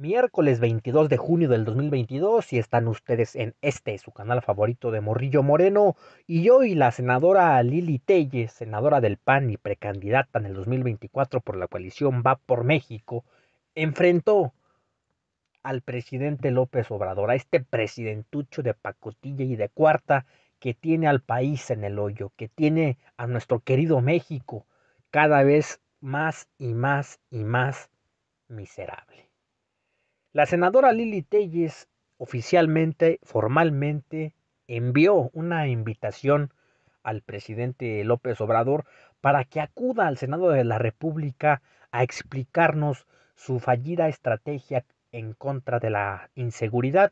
miércoles 22 de junio del 2022 y están ustedes en este, su canal favorito de Morrillo Moreno. Y hoy la senadora Lili Telle, senadora del PAN y precandidata en el 2024 por la coalición Va por México, enfrentó al presidente López Obrador, a este presidentucho de pacotilla y de cuarta que tiene al país en el hoyo, que tiene a nuestro querido México cada vez más y más y más miserable. La senadora Lili Telles oficialmente, formalmente, envió una invitación al presidente López Obrador para que acuda al Senado de la República a explicarnos su fallida estrategia en contra de la inseguridad,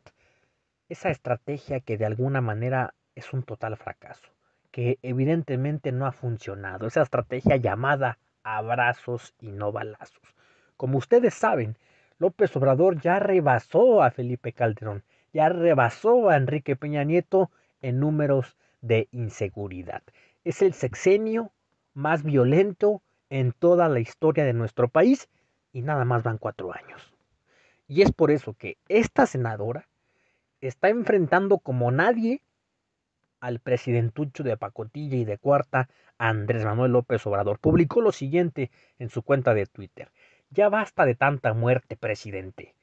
esa estrategia que de alguna manera es un total fracaso, que evidentemente no ha funcionado, esa estrategia llamada abrazos y no balazos. Como ustedes saben, López Obrador ya rebasó a Felipe Calderón, ya rebasó a Enrique Peña Nieto en números de inseguridad. Es el sexenio más violento en toda la historia de nuestro país y nada más van cuatro años. Y es por eso que esta senadora está enfrentando como nadie al presidentucho de Pacotilla y de Cuarta, Andrés Manuel López Obrador. Publicó lo siguiente en su cuenta de Twitter. Ya basta de tanta muerte, presidente.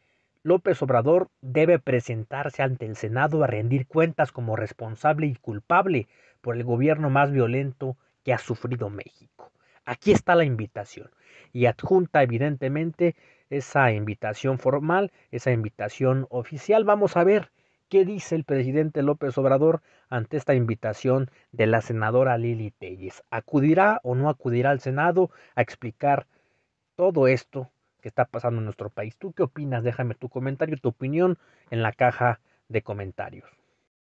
López Obrador debe presentarse ante el Senado a rendir cuentas como responsable y culpable por el gobierno más violento que ha sufrido México. Aquí está la invitación y adjunta evidentemente esa invitación formal, esa invitación oficial. Vamos a ver qué dice el presidente López Obrador ante esta invitación de la senadora Lili Telles. ¿Acudirá o no acudirá al Senado a explicar todo esto que está pasando en nuestro país. ¿Tú qué opinas? Déjame tu comentario, tu opinión en la caja de comentarios.